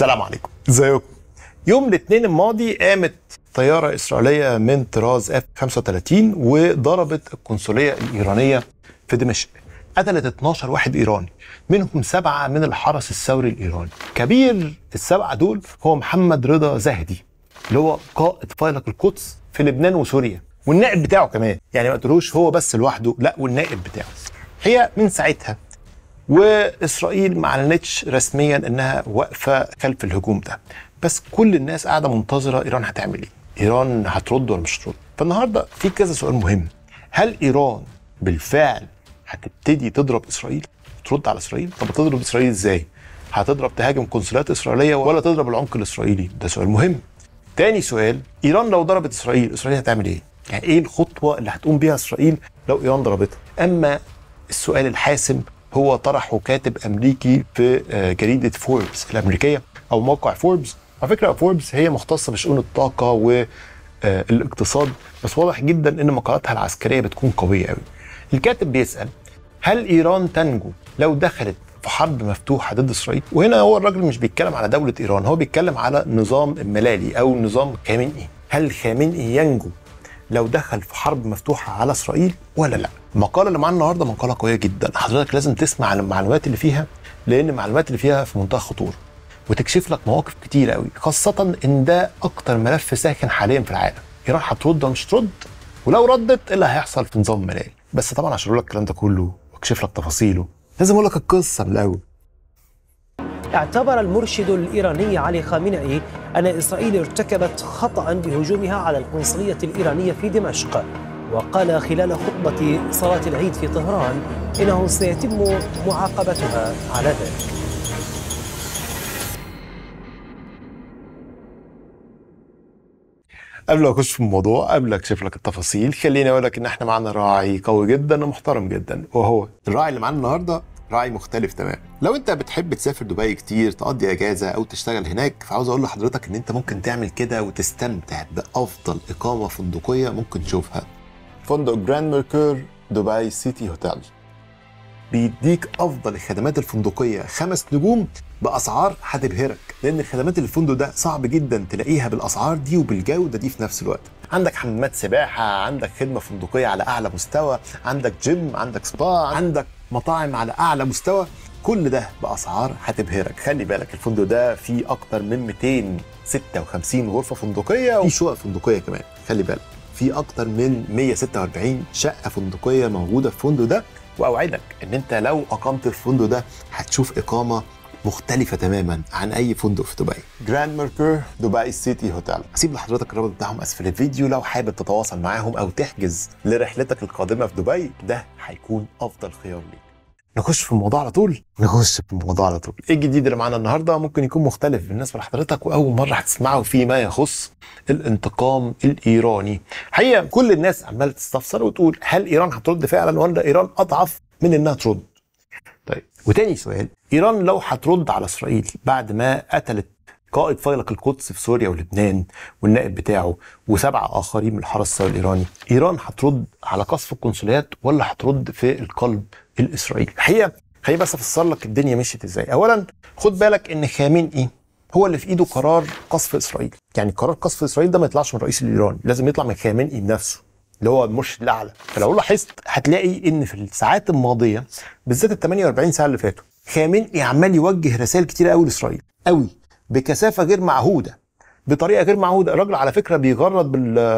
السلام عليكم ازيكم يوم الاثنين الماضي قامت طيارة إسرائيلية من طراز اف 35 وضربت القنصلية الإيرانية في دمشق قتلت 12 واحد إيراني منهم سبعة من الحرس الثوري الإيراني كبير السبعة دول هو محمد رضا زهدي اللي هو قائد فيلق القدس في لبنان وسوريا والنائب بتاعه كمان يعني ما قتلوش هو بس لوحده لا والنائب بتاعه هي من ساعتها واسرائيل ما اعلنتش رسميا انها واقفه خلف الهجوم ده بس كل الناس قاعده منتظره ايران هتعمل ايه ايران هترد ولا مش هترد فالنهارده في كذا سؤال مهم هل ايران بالفعل هتبتدي تضرب اسرائيل ترد على اسرائيل طب تضرب اسرائيل ازاي هتضرب تهاجم قنصلات اسرائيليه ولا تضرب العمق الاسرائيلي ده سؤال مهم تاني سؤال ايران لو ضربت اسرائيل اسرائيل هتعمل ايه يعني ايه الخطوه اللي هتقوم بيها اسرائيل لو ايران ضربتها اما السؤال الحاسم هو طرحه كاتب امريكي في آه، جريده فوربس الامريكيه او موقع فوربس على فكره فوربس هي مختصه بشؤون الطاقه والاقتصاد آه، بس واضح جدا ان مقالاتها العسكريه بتكون قويه قوي الكاتب بيسال هل ايران تنجو لو دخلت في حرب مفتوحه ضد اسرائيل وهنا هو الراجل مش بيتكلم على دوله ايران هو بيتكلم على نظام الملالي او نظام خامنئي هل خامنئي ينجو لو دخل في حرب مفتوحه على اسرائيل ولا لا المقاله اللي معانا النهارده مقاله قويه جدا حضرتك لازم تسمع المعلومات اللي فيها لان المعلومات اللي فيها في منتهى الخطوره وتكشف لك مواقف كتير قوي خاصه ان ده اكتر ملف ساخن حاليا في العالم ايران هترد ولا مش هترد ولو ردت ايه اللي هيحصل في نظام ملائي بس طبعا عشان اقول لك الكلام ده كله واكشف لك تفاصيله لازم اقول لك القصه من الاول اعتبر المرشد الإيراني علي خامنئي أن إسرائيل ارتكبت خطأ بهجومها على القنصلية الإيرانية في دمشق وقال خلال خطبة صلاة العيد في طهران إنه سيتم معاقبتها على ذلك قبل ما اخش في الموضوع قبل اكشف لك التفاصيل خليني اقول لك ان احنا معانا راعي قوي جدا ومحترم جدا وهو الراعي اللي معانا النهارده راعي مختلف تماما لو انت بتحب تسافر دبي كتير تقضي اجازه او تشتغل هناك فعاوز اقول لحضرتك ان انت ممكن تعمل كده وتستمتع بافضل اقامه فندقيه ممكن تشوفها فندق جراند ميركور دبي سيتي هوتيل بيديك افضل الخدمات الفندقيه خمس نجوم باسعار هتبهرك لان الخدمات اللي الفندق ده صعب جدا تلاقيها بالاسعار دي وبالجوده دي في نفس الوقت عندك حمامات سباحه عندك خدمه فندقيه على اعلى مستوى عندك جيم عندك سبا عندك مطاعم على اعلى مستوى كل ده باسعار هتبهرك خلي بالك الفندق ده فيه اكتر من 256 غرفه فندقيه وفي شقق فندقيه كمان خلي بالك في اكتر من 146 شقه فندقيه موجوده في الفندق ده واوعدك ان انت لو اقمت في الفندق ده هتشوف اقامه مختلفه تماما عن اي فندق في دبي جراند ميركور دبي سيتي هوتيل هسيب لحضرتك الرابط بتاعهم اسفل الفيديو لو حابب تتواصل معاهم او تحجز لرحلتك القادمه في دبي ده هيكون افضل خيار ليك نخش في الموضوع على طول نخش في الموضوع على طول ايه الجديد اللي معانا النهارده ممكن يكون مختلف بالنسبه لحضرتك واول مره هتسمعه فيما يخص الانتقام الايراني حقيقه كل الناس عماله تستفسر وتقول هل ايران هترد فعلا ولا ايران اضعف من انها ترد وتاني سؤال ايران لو هترد على اسرائيل بعد ما قتلت قائد فيلق القدس في سوريا ولبنان والنائب بتاعه وسبعه اخرين من الحرس الثوري الايراني، ايران هترد على قصف القنصليات ولا هترد في القلب الاسرائيلي؟ الحقيقه خليني بس افسر لك الدنيا مشيت ازاي. اولا خد بالك ان خامين ايه؟ هو اللي في ايده قرار قصف اسرائيل، يعني قرار قصف اسرائيل ده ما يطلعش من الرئيس الايراني، لازم يطلع من خامنئي إيه بنفسه. اللي هو مش الاعلى فلو لاحظت هتلاقي ان في الساعات الماضيه بالذات ال 48 ساعه اللي فاتوا خامنئي عمال يوجه رسائل كتير قوي لاسرائيل قوي بكثافه غير معهوده بطريقه غير معهوده الراجل على فكره بيغرد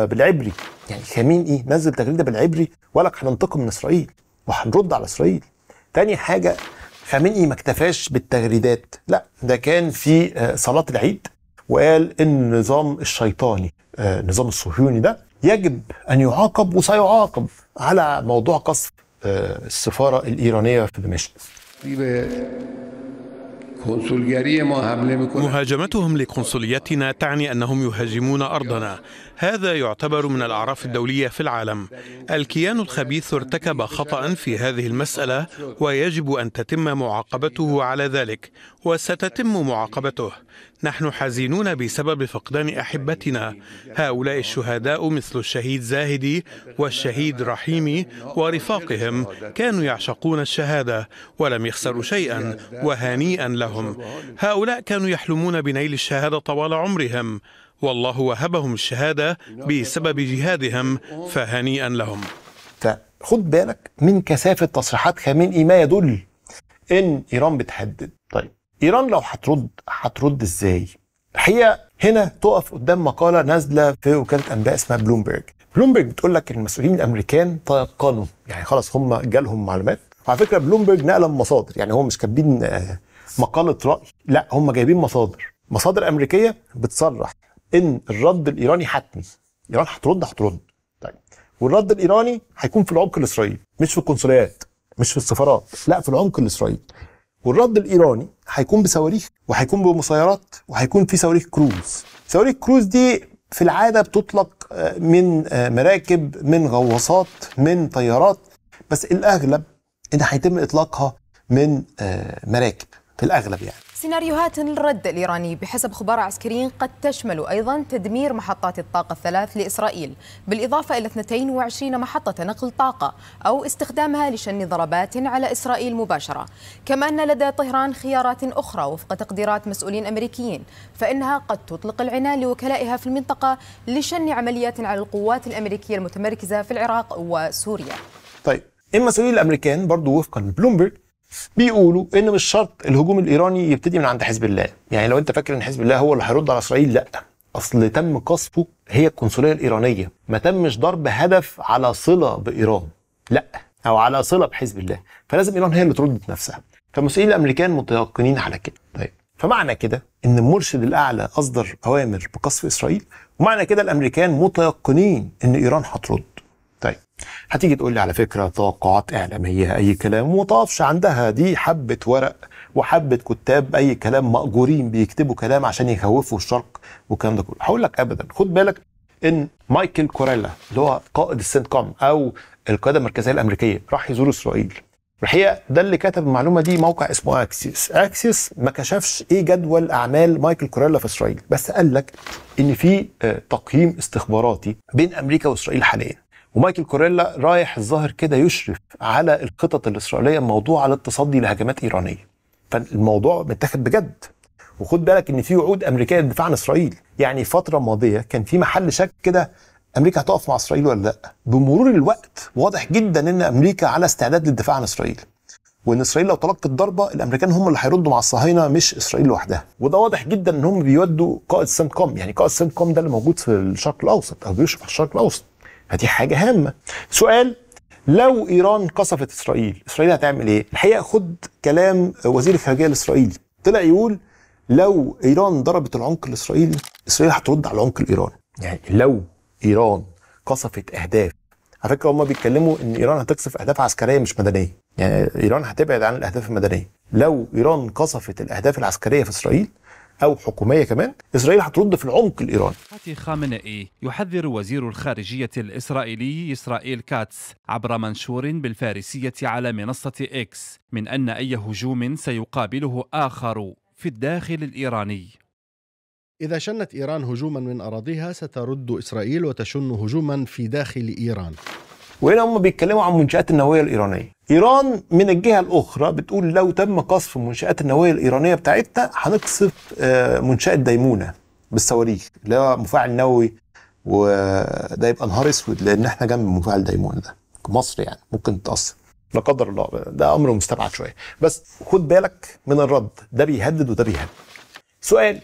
بالعبري يعني خامنئي إيه؟ نزل تغريده بالعبري وقال لك هننتقم من اسرائيل وهنرد على اسرائيل تاني حاجه خامنئي إيه ما اكتفاش بالتغريدات لا ده كان في آه، صلاه العيد وقال ان النظام الشيطاني آه، النظام الصهيوني ده يجب أن يعاقب وسيعاقب على موضوع قصف آه، السفارة الإيرانية في دمشق مهاجمتهم لقنصليتنا تعني أنهم يهاجمون أرضنا هذا يعتبر من الأعراف الدولية في العالم الكيان الخبيث ارتكب خطأ في هذه المسألة ويجب أن تتم معاقبته على ذلك وستتم معاقبته نحن حزينون بسبب فقدان أحبتنا هؤلاء الشهداء مثل الشهيد زاهدي والشهيد رحيمي ورفاقهم كانوا يعشقون الشهادة ولم يخسروا شيئا وهنيئا لهم هؤلاء كانوا يحلمون بنيل الشهادة طوال عمرهم والله وهبهم الشهادة بسبب جهادهم فهنيئا لهم فخد بالك من كثافة تصريحات خامنئي ما يدل ان ايران بتهدد طيب ايران لو هترد هترد ازاي الحقيقه هنا تقف قدام مقاله نازله في وكاله انباء اسمها بلومبرج بلومبرج بتقول لك المسؤولين الامريكان تيقنوا يعني خلاص هم جالهم معلومات وعلى فكره بلومبرج نقل مصادر يعني هو مش كاتبين آه، مقاله راي لا هم جايبين مصادر مصادر امريكيه بتصرح ان الرد الايراني حتمي ايران هترد هترد طيب والرد الايراني هيكون في العمق الاسرائيلي مش في القنصليات مش في السفارات لا في العمق الاسرائيلي والرد الايراني هيكون بصواريخ وهيكون بمسيرات وهيكون في صواريخ كروز صواريخ كروز دي في العاده بتطلق آه، من آه، مراكب من غواصات من طيارات بس الاغلب ان هيتم اطلاقها من آه، مراكب في الأغلب يعني سيناريوهات الرد الإيراني بحسب خبراء عسكريين قد تشمل أيضا تدمير محطات الطاقة الثلاث لإسرائيل بالإضافة إلى 22 محطة نقل طاقة أو استخدامها لشن ضربات على إسرائيل مباشرة كما أن لدى طهران خيارات أخرى وفق تقديرات مسؤولين أمريكيين فإنها قد تطلق العنان لوكلائها في المنطقة لشن عمليات على القوات الأمريكية المتمركزة في العراق وسوريا طيب المسؤولين الامريكان برضو وفقا لبلومبرج بيقولوا ان مش شرط الهجوم الايراني يبتدي من عند حزب الله يعني لو انت فاكر ان حزب الله هو اللي هيرد على اسرائيل لا اصل تم قصفه هي القنصليه الايرانيه ما تمش ضرب هدف على صله بايران لا او على صله بحزب الله فلازم ايران هي اللي ترد بنفسها فالمسؤولين الامريكان متيقنين على كده طيب فمعنى كده ان المرشد الاعلى اصدر اوامر بقصف اسرائيل ومعنى كده الامريكان متيقنين ان ايران هترد طيب هتيجي تقول لي على فكره توقعات اعلاميه اي كلام وما تقفش عندها دي حبه ورق وحبه كتاب اي كلام ماجورين بيكتبوا كلام عشان يخوفوا الشرق والكلام ده كله هقول لك ابدا خد بالك ان مايكل كوريلا اللي هو قائد السنت كوم او القياده المركزيه الامريكيه راح يزور اسرائيل الحقيقه ده اللي كتب المعلومه دي موقع اسمه اكسيس اكسيس ما كشفش ايه جدول اعمال مايكل كوريلا في اسرائيل بس قال لك ان في آه، تقييم استخباراتي بين امريكا واسرائيل حاليا ومايكل كوريلا رايح الظاهر كده يشرف على الخطط الاسرائيليه الموضوعه للتصدي لهجمات ايرانيه فالموضوع متاخد بجد وخد بالك ان في وعود امريكيه للدفاع عن اسرائيل يعني الفتره الماضيه كان في محل شك كده امريكا هتقف مع اسرائيل ولا لا بمرور الوقت واضح جدا ان امريكا على استعداد للدفاع عن اسرائيل وان اسرائيل لو تلقت ضربه الامريكان هم اللي هيردوا مع الصهاينه مش اسرائيل لوحدها وده واضح جدا ان هم بيودوا قائد سنت كوم يعني قائد سنت كوم ده اللي موجود في الشرق الاوسط او بيشرف على الشرق الاوسط فدي حاجه هامه سؤال لو ايران قصفت اسرائيل اسرائيل هتعمل ايه الحقيقه خد كلام وزير الخارجيه الاسرائيلي طلع يقول لو ايران ضربت العمق الاسرائيلي اسرائيل هترد على العمق الايراني يعني لو ايران قصفت اهداف على فكره هم بيتكلموا ان ايران هتقصف اهداف عسكريه مش مدنيه يعني ايران هتبعد عن الاهداف المدنيه لو ايران قصفت الاهداف العسكريه في اسرائيل او حكوميه كمان اسرائيل هترد في العمق الايراني خامنئي إيه؟ يحذر وزير الخارجيه الاسرائيلي اسرائيل كاتس عبر منشور بالفارسيه على منصه اكس من ان اي هجوم سيقابله اخر في الداخل الايراني إذا شنت إيران هجوما من أراضيها سترد إسرائيل وتشن هجوما في داخل إيران وهنا هم بيتكلموا عن المنشآت النووية الإيرانية إيران من الجهة الأخرى بتقول لو تم قصف المنشآت النووية الإيرانية بتاعتنا هنقصف آه، منشأة ديمونة بالصواريخ اللي هو مفاعل نووي وده يبقى نهار اسود لان احنا جنب مفاعل ديمونه ده مصر يعني ممكن تتاثر لا قدر الله ده امر مستبعد شويه بس خد بالك من الرد ده بيهدد وده بيهدد سؤال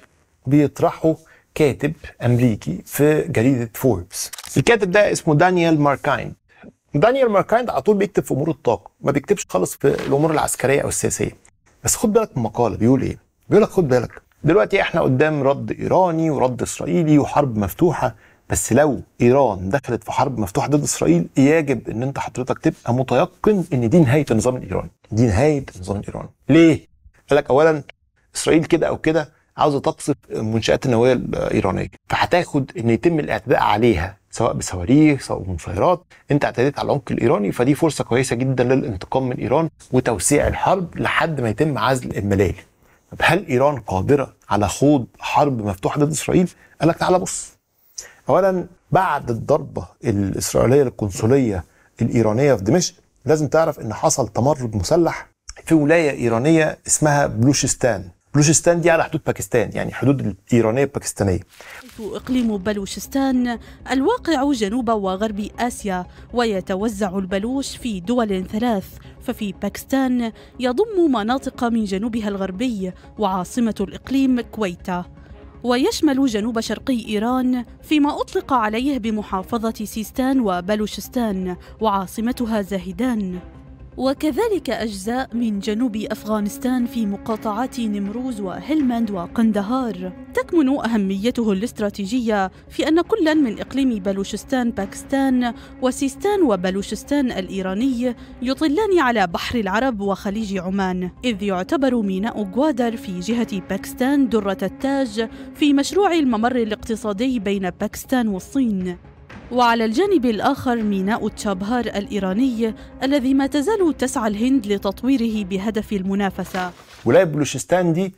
بيطرحه كاتب امريكي في جريده فوربس الكاتب ده اسمه دانيال ماركاين دانيال ماركاند على طول بيكتب في امور الطاقه ما بيكتبش خالص في الامور العسكريه او السياسيه بس خد بالك من مقاله بيقول ايه بيقول لك خد بالك دلوقتي احنا قدام رد ايراني ورد اسرائيلي وحرب مفتوحه بس لو ايران دخلت في حرب مفتوحه ضد اسرائيل يجب ان انت حضرتك تبقى متيقن ان دي نهايه النظام الايراني دي نهايه النظام الايراني ليه قال لك اولا اسرائيل كده او كده عاوزه تقصف المنشات النوويه الايرانيه فهتاخد ان يتم الاعتداء عليها سواء بصواريخ سواء بمنفجرات انت اعتديت على العمق الايراني فدي فرصه كويسه جدا للانتقام من ايران وتوسيع الحرب لحد ما يتم عزل الملال طب هل ايران قادره على خوض حرب مفتوحه ضد اسرائيل قال لك تعالى بص اولا بعد الضربه الاسرائيليه القنصليه الايرانيه في دمشق لازم تعرف ان حصل تمرد مسلح في ولايه ايرانيه اسمها بلوشستان بلوشستان دي على حدود باكستان يعني حدود الإيرانية الباكستانية إقليم بلوشستان الواقع جنوب وغرب آسيا ويتوزع البلوش في دول ثلاث ففي باكستان يضم مناطق من جنوبها الغربي وعاصمة الإقليم كويتا ويشمل جنوب شرقي إيران فيما أطلق عليه بمحافظة سيستان وبلوشستان وعاصمتها زاهدان وكذلك أجزاء من جنوب أفغانستان في مقاطعات نمروز وهلمند وقندهار تكمن أهميته الاستراتيجية في أن كلا من إقليم بلوشستان باكستان وسيستان وبلوشستان الإيراني يطلان على بحر العرب وخليج عمان إذ يعتبر ميناء غوادر في جهة باكستان درة التاج في مشروع الممر الاقتصادي بين باكستان والصين وعلى الجانب الآخر ميناء تشابهار الإيراني الذي ما تزال تسعى الهند لتطويره بهدف المنافسة ولاية بلوشستان دي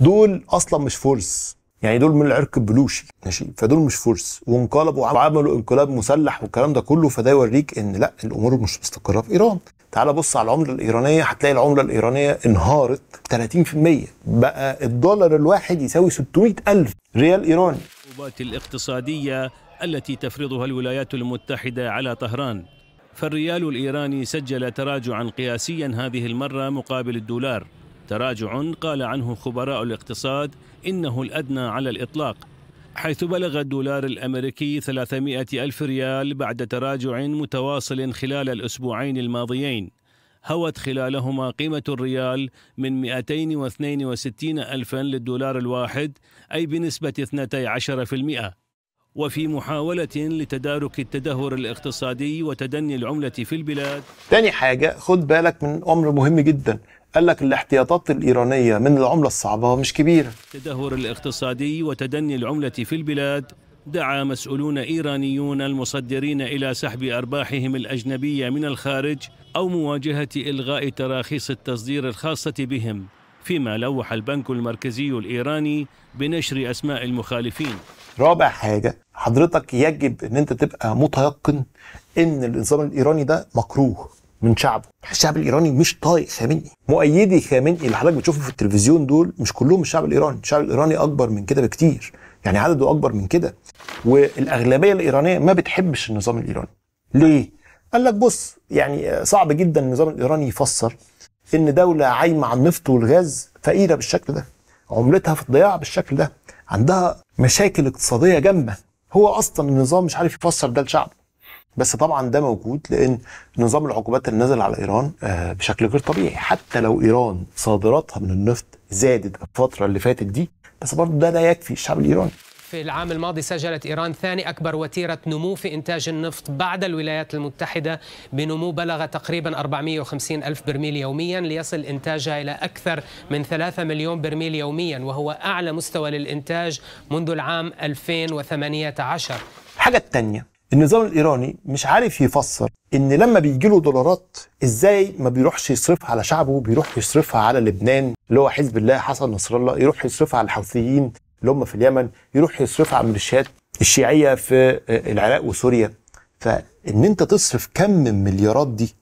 دول أصلا مش فرس يعني دول من العرق البلوشي ماشي فدول مش فرس وانقلبوا وعملوا انقلاب مسلح والكلام ده كله فده يوريك ان لا الامور مش مستقره في ايران تعال بص على العمله الايرانيه هتلاقي العمله الايرانيه انهارت 30% بقى الدولار الواحد يساوي 600 الف ريال ايراني الاقتصاديه التي تفرضها الولايات المتحدة على طهران فالريال الإيراني سجل تراجعا قياسيا هذه المرة مقابل الدولار تراجع قال عنه خبراء الاقتصاد إنه الأدنى على الإطلاق حيث بلغ الدولار الأمريكي 300 ألف ريال بعد تراجع متواصل خلال الأسبوعين الماضيين هوت خلالهما قيمة الريال من 262 ألفا للدولار الواحد أي بنسبة 12% وفي محاولة لتدارك التدهور الاقتصادي وتدني العملة في البلاد تاني حاجة خد بالك من أمر مهم جدا قال لك الاحتياطات الإيرانية من العملة الصعبة مش كبيرة التدهور الاقتصادي وتدني العملة في البلاد دعا مسؤولون إيرانيون المصدرين إلى سحب أرباحهم الأجنبية من الخارج أو مواجهة إلغاء تراخيص التصدير الخاصة بهم فيما لوح البنك المركزي الإيراني بنشر أسماء المخالفين رابع حاجه حضرتك يجب ان انت تبقى متيقن ان النظام الايراني ده مكروه من شعبه الشعب الايراني مش طايق خامنئي مؤيدي خامنئي اللي حضرتك بتشوفه في التلفزيون دول مش كلهم الشعب الايراني الشعب الايراني اكبر من كده بكتير يعني عدده اكبر من كده والاغلبيه الايرانيه ما بتحبش النظام الايراني ليه قال لك بص يعني صعب جدا النظام الايراني يفسر ان دوله عايمه على النفط والغاز فقيره بالشكل ده عملتها في الضياع بالشكل ده عندها مشاكل اقتصاديه جامة هو اصلا النظام مش عارف يفسر ده لشعبه بس طبعا ده موجود لان نظام العقوبات اللي نزل على ايران آه، بشكل غير طبيعي حتى لو ايران صادراتها من النفط زادت الفتره اللي فاتت دي بس برضه ده لا يكفي الشعب الايراني في العام الماضي سجلت إيران ثاني أكبر وتيرة نمو في إنتاج النفط بعد الولايات المتحدة بنمو بلغ تقريبا 450 ألف برميل يوميا ليصل إنتاجها إلى أكثر من 3 مليون برميل يوميا وهو أعلى مستوى للإنتاج منذ العام 2018 الحاجة الثانية النظام الإيراني مش عارف يفسر إن لما بيجي له دولارات إزاي ما بيروحش يصرفها على شعبه بيروح يصرفها على لبنان اللي هو حزب الله حسن نصر الله يروح يصرفها على الحوثيين اللي هم في اليمن يروح يصرفها على الميليشيات الشيعيه في آه، العراق وسوريا فان انت تصرف كم من مليارات دي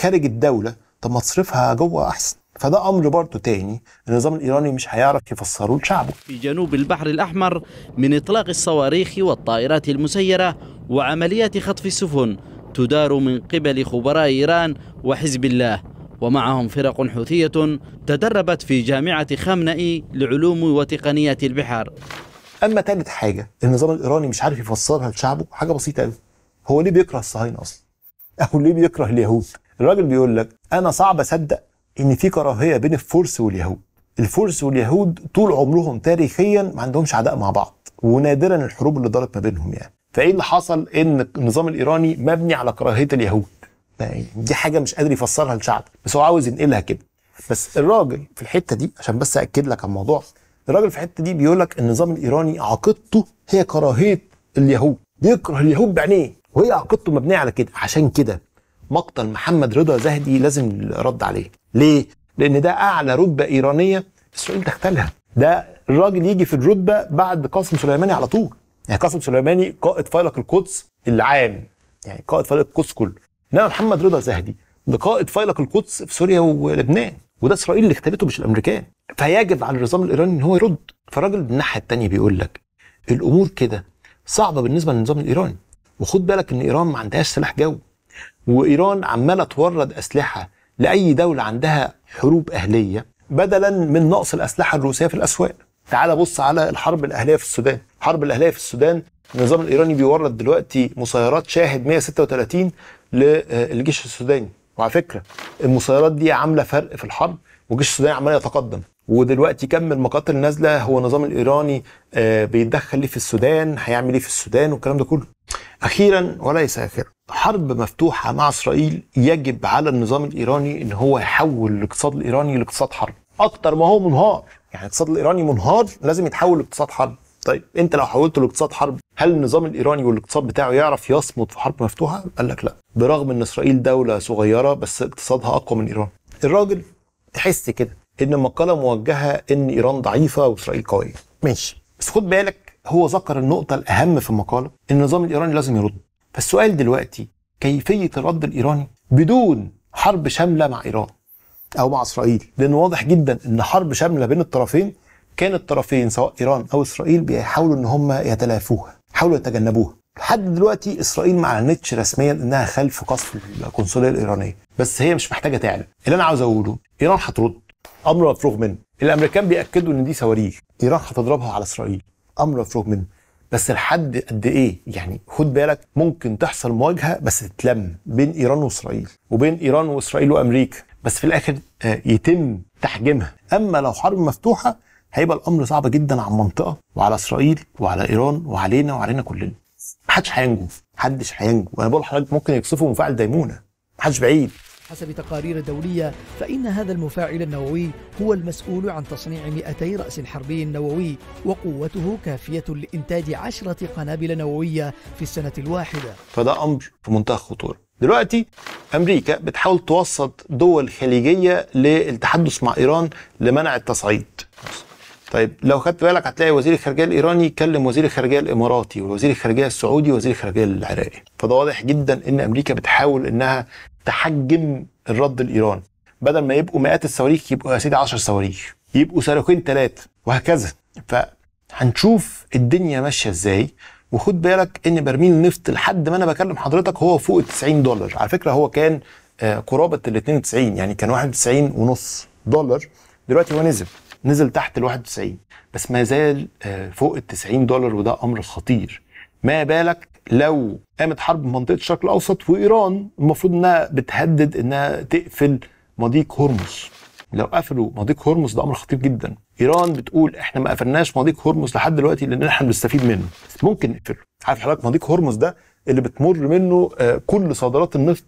خارج الدوله طب ما تصرفها جوه احسن فده امر برضه تاني النظام الايراني مش هيعرف يفسره لشعبه. في جنوب البحر الاحمر من اطلاق الصواريخ والطائرات المسيره وعمليات خطف السفن تدار من قبل خبراء ايران وحزب الله ومعهم فرق حوثية تدربت في جامعة خامنئي لعلوم وتقنية البحار أما ثالث حاجة النظام الإيراني مش عارف يفسرها لشعبه حاجة بسيطة قوي هو ليه بيكره الصهاينة أصلا أو ليه بيكره اليهود الراجل بيقول لك أنا صعب أصدق إن في كراهية بين الفرس واليهود الفرس واليهود طول عمرهم تاريخيا ما عندهمش عداء مع بعض ونادرا الحروب اللي دارت ما بينهم يعني فايه اللي حصل ان النظام الايراني مبني على كراهيه اليهود يعني دي حاجه مش قادر يفسرها لشعب بس هو عاوز ينقلها كده بس الراجل في الحته دي عشان بس اكد لك على الموضوع الراجل في الحته دي بيقول لك النظام الايراني عقيدته هي كراهيه اليهود بيكره اليهود بعينيه وهي عقيدته مبنيه على كده عشان كده مقتل محمد رضا زهدي لازم رد عليه ليه لان ده اعلى رتبه ايرانيه اسرائيل تختلها ده الراجل يجي في الرتبه بعد قاسم سليماني على طول يعني قاسم سليماني قائد فيلق القدس العام يعني قائد فيلق القدس كله انما محمد رضا ده قائد فيلق القدس في سوريا ولبنان وده اسرائيل اللي اختارته مش الامريكان فيجب على النظام الايراني ان هو يرد فالراجل الناحيه الثانيه بيقول لك الامور كده صعبه بالنسبه للنظام الايراني وخد بالك ان ايران ما عندهاش سلاح جوي وايران عماله تورد اسلحه لاي دوله عندها حروب اهليه بدلا من نقص الاسلحه الروسيه في الاسواق تعال بص على الحرب الاهليه في السودان الحرب الاهليه في السودان النظام الايراني بيورد دلوقتي مسيرات شاهد 136 للجيش السوداني وعلى فكره المسيرات دي عامله فرق في الحرب والجيش السوداني عمال يتقدم ودلوقتي كم المقاتل نازله هو النظام الايراني آه، بيتدخل ليه في السودان هيعمل ايه في السودان والكلام ده كله اخيرا وليس اخيرا حرب مفتوحه مع اسرائيل يجب على النظام الايراني ان هو يحول الاقتصاد الايراني لاقتصاد حرب اكتر ما هو منهار يعني الاقتصاد الايراني منهار لازم يتحول لاقتصاد حرب طيب انت لو حولته لاقتصاد حرب هل النظام الايراني والاقتصاد بتاعه يعرف يصمد في حرب مفتوحه؟ قال لك لا برغم ان اسرائيل دوله صغيره بس اقتصادها اقوى من ايران. الراجل تحس كده ان المقاله موجهه ان ايران ضعيفه واسرائيل قويه. ماشي بس خد بالك هو ذكر النقطه الاهم في المقاله ان النظام الايراني لازم يرد. فالسؤال دلوقتي كيفيه الرد الايراني بدون حرب شامله مع ايران او مع اسرائيل لان واضح جدا ان حرب شامله بين الطرفين كان الطرفين سواء ايران او اسرائيل بيحاولوا ان هم يتلافوها حاولوا يتجنبوها لحد دلوقتي اسرائيل ما اعلنتش رسميا انها خلف قصف القنصليه الايرانيه بس هي مش محتاجه تعلن اللي انا عاوز اقوله ايران هترد امر مفروغ منه الامريكان بياكدوا ان دي صواريخ ايران هتضربها على اسرائيل امر مفروغ منه بس لحد قد ايه يعني خد بالك ممكن تحصل مواجهه بس تتلم بين ايران واسرائيل وبين ايران واسرائيل وامريكا بس في الاخر آه، يتم تحجيمها اما لو حرب مفتوحه هيبقى الامر صعب جدا على المنطقه وعلى اسرائيل وعلى ايران وعلينا وعلينا كلنا محدش هينجو محدش هينجو وانا بقول لحضرتك ممكن يقصفوا مفاعل ديمونه محدش بعيد حسب تقارير دولية فإن هذا المفاعل النووي هو المسؤول عن تصنيع 200 رأس حربي نووي وقوته كافية لإنتاج عشرة قنابل نووية في السنة الواحدة فده أمر في منتهى الخطورة دلوقتي أمريكا بتحاول توسط دول خليجية للتحدث مع إيران لمنع التصعيد طيب لو خدت بالك هتلاقي وزير الخارجيه الايراني كلم وزير الخارجيه الاماراتي ووزير الخارجيه السعودي ووزير الخارجيه العراقي فده واضح جدا ان امريكا بتحاول انها تحجم الرد الايراني بدل ما يبقوا مئات الصواريخ يبقوا يا سيدي 10 صواريخ يبقوا صاروخين ثلاثه وهكذا فهنشوف الدنيا ماشيه ازاي وخد بالك ان برميل النفط لحد ما انا بكلم حضرتك هو فوق ال 90 دولار على فكره هو كان آه، قرابه ال 92 يعني كان 91 ونص دولار دلوقتي هو نزل نزل تحت ال 91 بس ما زال آه، فوق ال 90 دولار وده امر خطير ما بالك لو قامت حرب منطقه الشرق الاوسط وايران المفروض انها بتهدد انها تقفل مضيق هرمز لو قفلوا مضيق هرمز ده امر خطير جدا ايران بتقول احنا ما قفلناش مضيق هرمز لحد دلوقتي لان احنا بنستفيد منه ممكن نقفله عارف حضرتك مضيق هرمز ده اللي بتمر منه آه، كل صادرات النفط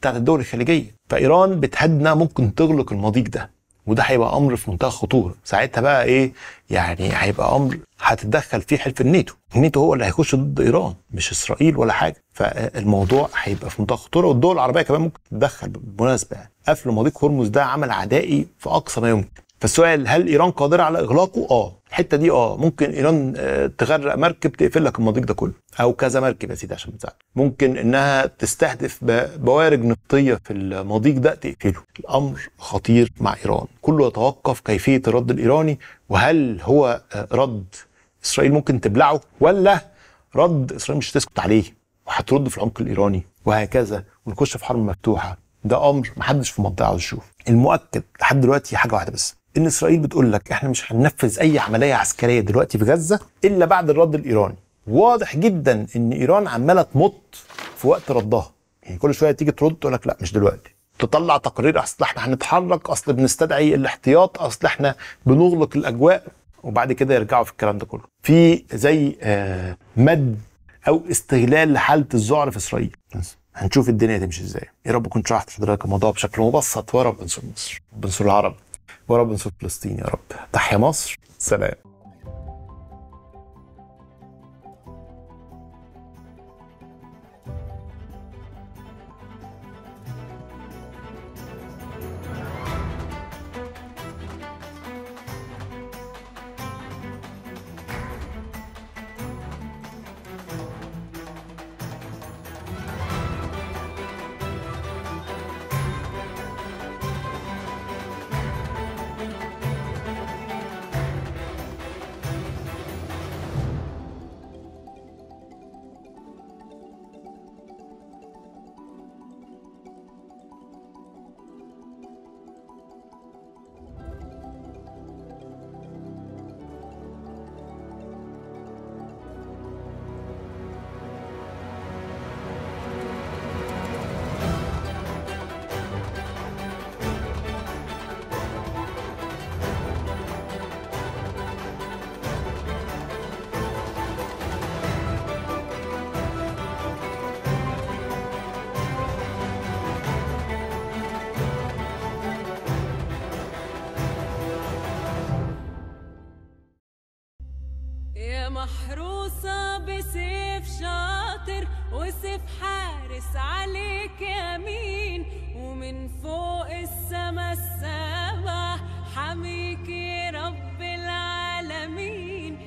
بتاعت الدول الخليجيه فايران بتهدد انها ممكن تغلق المضيق ده وده هيبقى امر في منتهى الخطوره ساعتها بقى ايه يعني هيبقى امر هتتدخل فيه حلف الناتو الناتو هو اللي هيخش ضد ايران مش اسرائيل ولا حاجه فالموضوع هيبقى في منتهى الخطوره والدول العربيه كمان ممكن تتدخل بالمناسبه قفل مضيق هرمز ده عمل عدائي في اقصى ما يمكن فالسؤال هل ايران قادره على اغلاقه اه الحته دي اه ممكن ايران آه، تغرق مركب تقفل لك المضيق ده كله او كذا مركب يا سيدي عشان تزعل ممكن انها تستهدف بوارج نفطيه في المضيق ده تقفله الامر خطير مع ايران كله يتوقف كيفيه الرد الايراني وهل هو آه، رد اسرائيل ممكن تبلعه ولا رد اسرائيل مش هتسكت عليه وهترد في العمق الايراني وهكذا ونخش في حرب مفتوحه ده امر محدش في المنطقه عاوز يشوفه المؤكد لحد دلوقتي حاجه واحده بس ان اسرائيل بتقول لك احنا مش هننفذ اي عمليه عسكريه دلوقتي في غزه الا بعد الرد الايراني واضح جدا ان ايران عماله تمط في وقت ردها يعني كل شويه تيجي ترد تقول لك لا مش دلوقتي تطلع تقارير اصل احنا هنتحرك اصل بنستدعي الاحتياط اصل احنا بنغلق الاجواء وبعد كده يرجعوا في الكلام ده كله في زي آه، مد او استغلال لحاله الذعر في اسرائيل هنشوف الدنيا تمشي ازاي يا رب كنت شرحت لحضرتك الموضوع بشكل مبسط ورا بنصر مصر بنصر العرب ورب انصر فلسطين يا رب تحيا مصر سلام محروسة بسير